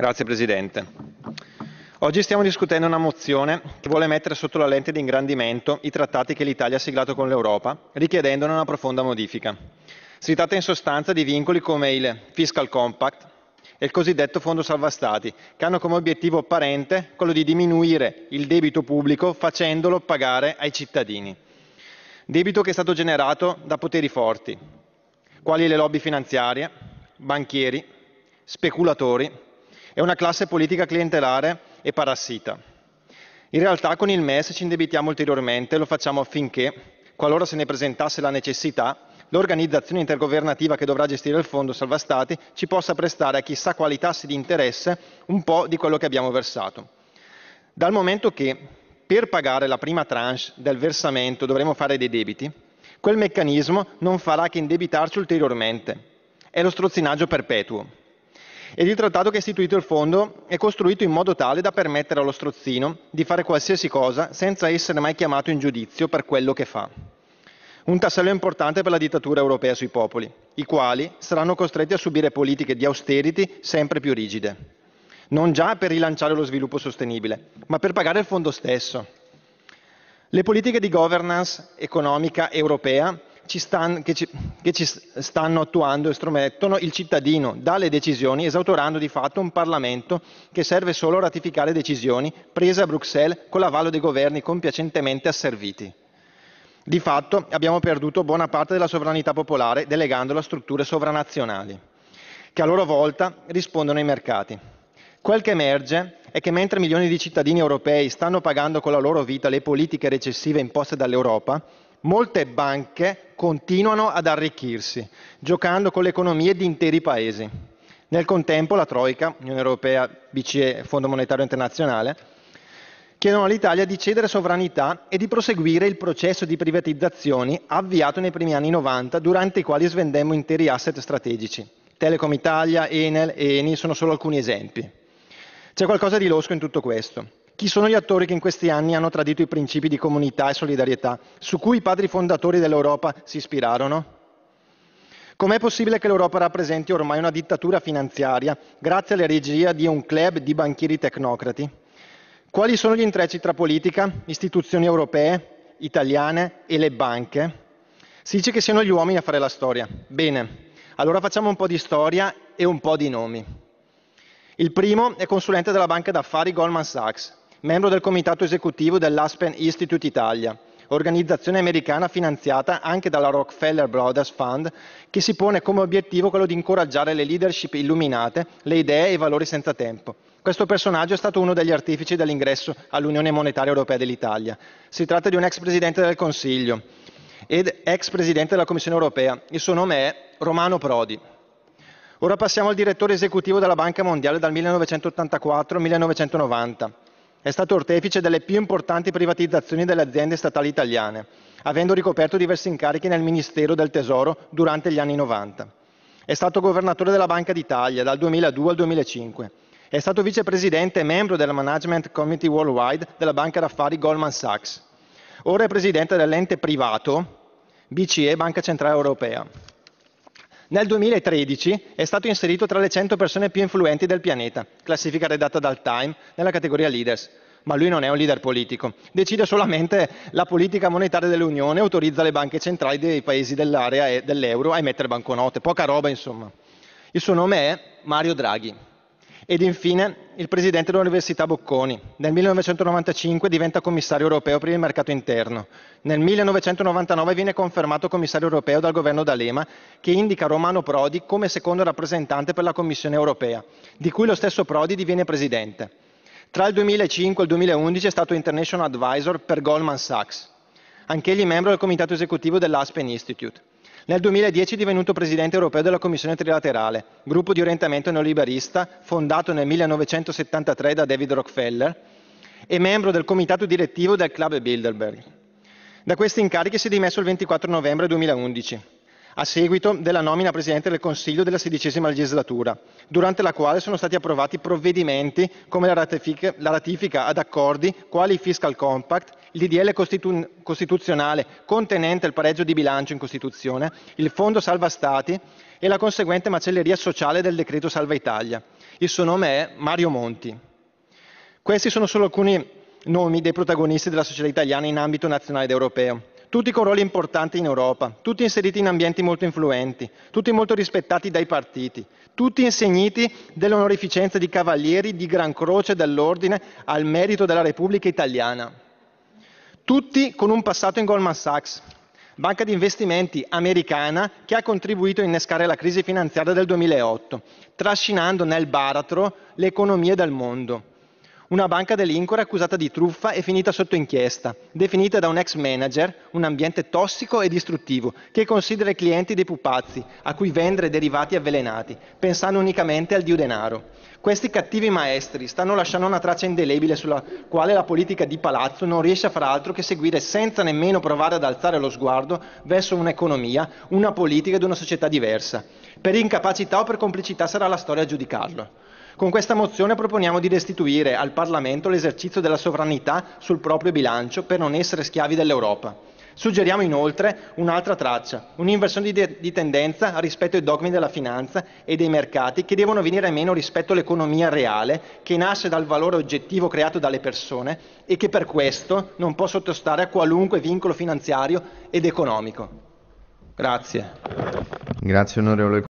Grazie Presidente. Oggi stiamo discutendo una mozione che vuole mettere sotto la lente di ingrandimento i trattati che l'Italia ha siglato con l'Europa, richiedendone una profonda modifica. Si tratta in sostanza di vincoli come il Fiscal Compact e il cosiddetto Fondo Salva Stati, che hanno come obiettivo parente quello di diminuire il debito pubblico facendolo pagare ai cittadini. Debito che è stato generato da poteri forti, quali le lobby finanziarie, banchieri, speculatori è una classe politica clientelare e parassita. In realtà con il MES ci indebitiamo ulteriormente, e lo facciamo affinché, qualora se ne presentasse la necessità, l'organizzazione intergovernativa che dovrà gestire il fondo salva stati ci possa prestare a chissà quali tassi di interesse un po' di quello che abbiamo versato. Dal momento che per pagare la prima tranche del versamento dovremo fare dei debiti, quel meccanismo non farà che indebitarci ulteriormente. È lo strozzinaggio perpetuo ed il trattato che ha istituito il fondo è costruito in modo tale da permettere allo strozzino di fare qualsiasi cosa senza essere mai chiamato in giudizio per quello che fa. Un tassello importante per la dittatura europea sui popoli, i quali saranno costretti a subire politiche di austerity sempre più rigide. Non già per rilanciare lo sviluppo sostenibile, ma per pagare il fondo stesso. Le politiche di governance economica europea ci stanno, che ci, che ci stanno attuando e stromettono il cittadino dalle decisioni, esautorando di fatto un Parlamento che serve solo a ratificare decisioni prese a Bruxelles con l'avallo dei governi compiacentemente asserviti. Di fatto abbiamo perduto buona parte della sovranità popolare delegandola a strutture sovranazionali, che a loro volta rispondono ai mercati. Quel che emerge è che mentre milioni di cittadini europei stanno pagando con la loro vita le politiche recessive imposte dall'Europa, Molte banche continuano ad arricchirsi, giocando con le economie di interi paesi. Nel contempo la Troica, Unione Europea, BCE Fondo Monetario Internazionale, chiedono all'Italia di cedere sovranità e di proseguire il processo di privatizzazioni avviato nei primi anni 90, durante i quali svendemmo interi asset strategici. Telecom Italia, Enel e Eni sono solo alcuni esempi. C'è qualcosa di losco in tutto questo chi sono gli attori che in questi anni hanno tradito i principi di comunità e solidarietà su cui i padri fondatori dell'Europa si ispirarono? Com'è possibile che l'Europa rappresenti ormai una dittatura finanziaria grazie alla regia di un club di banchieri tecnocrati? Quali sono gli intrecci tra politica, istituzioni europee, italiane e le banche? Si dice che siano gli uomini a fare la storia. Bene, allora facciamo un po' di storia e un po' di nomi. Il primo è consulente della banca d'affari Goldman Sachs, membro del comitato esecutivo dell'Aspen Institute Italia, organizzazione americana finanziata anche dalla Rockefeller Brothers Fund, che si pone come obiettivo quello di incoraggiare le leadership illuminate, le idee e i valori senza tempo. Questo personaggio è stato uno degli artifici dell'ingresso all'Unione Monetaria Europea dell'Italia. Si tratta di un ex presidente del Consiglio ed ex presidente della Commissione Europea. Il suo nome è Romano Prodi. Ora passiamo al direttore esecutivo della Banca Mondiale dal 1984-1990. al è stato artefice delle più importanti privatizzazioni delle aziende statali italiane, avendo ricoperto diversi incarichi nel Ministero del Tesoro durante gli anni 90. È stato governatore della Banca d'Italia dal 2002 al 2005. È stato vicepresidente e membro del Management Committee Worldwide della banca d'affari Goldman Sachs. Ora è presidente dell'ente privato BCE Banca Centrale Europea. Nel 2013 è stato inserito tra le 100 persone più influenti del pianeta, classifica redatta dal Time, nella categoria leaders. Ma lui non è un leader politico, decide solamente la politica monetaria dell'Unione e autorizza le banche centrali dei paesi dell'area e dell'euro a emettere banconote. Poca roba, insomma. Il suo nome è Mario Draghi. Ed infine il presidente dell'Università Bocconi. Nel 1995 diventa commissario europeo per il mercato interno. Nel 1999 viene confermato commissario europeo dal governo D'Alema, che indica Romano Prodi come secondo rappresentante per la Commissione europea, di cui lo stesso Prodi diviene presidente. Tra il 2005 e il 2011 è stato International Advisor per Goldman Sachs, anch'egli membro del comitato esecutivo dell'Aspen Institute. Nel 2010 è divenuto presidente europeo della Commissione Trilaterale, gruppo di orientamento neoliberista fondato nel 1973 da David Rockefeller e membro del comitato direttivo del Club Bilderberg. Da questi incarichi si è dimesso il 24 novembre 2011 a seguito della nomina a Presidente del Consiglio della sedicesima legislatura, durante la quale sono stati approvati provvedimenti come la ratifica, la ratifica ad accordi quali il Fiscal Compact, l'IDL costitu- costituzionale contenente il pareggio di bilancio in Costituzione, il Fondo Salva Stati e la conseguente macelleria sociale del decreto Salva Italia. Il suo nome è Mario Monti. Questi sono solo alcuni nomi dei protagonisti della società italiana in ambito nazionale ed europeo tutti con ruoli importanti in Europa, tutti inseriti in ambienti molto influenti, tutti molto rispettati dai partiti, tutti insigniti dell'onorificenza di cavalieri di Gran Croce dell'Ordine al merito della Repubblica Italiana. Tutti con un passato in Goldman Sachs, banca di investimenti americana che ha contribuito a innescare la crisi finanziaria del 2008, trascinando nel baratro le economie del mondo una banca dell'Incore accusata di truffa e finita sotto inchiesta, definita da un ex manager un ambiente tossico e distruttivo che considera i clienti dei pupazzi a cui vendere derivati avvelenati, pensando unicamente al dio denaro. Questi cattivi maestri stanno lasciando una traccia indelebile sulla quale la politica di palazzo non riesce a far altro che seguire senza nemmeno provare ad alzare lo sguardo verso un'economia, una politica ed una società diversa. Per incapacità o per complicità sarà la storia a giudicarlo. Con questa mozione proponiamo di restituire al Parlamento l'esercizio della sovranità sul proprio bilancio per non essere schiavi dell'Europa. Suggeriamo inoltre un'altra traccia, un'inversione di, di, tendenza rispetto ai dogmi della finanza e dei mercati che devono venire meno rispetto all'economia reale che nasce dal valore oggettivo creato dalle persone e che per questo non può sottostare a qualunque vincolo finanziario ed economico. Grazie. Grazie onorevole